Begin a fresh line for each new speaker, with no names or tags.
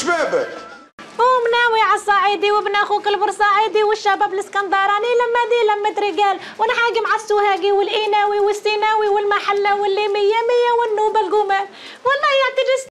شبابك
ومناوي على الصعيدي وابن اخوك البرصعيدي والشباب الاسكندراني لما دي لما رجال ونحاكم على السوهاجي والإيناوي والسيناوي والمحلة والليمية مية والنوبة القمال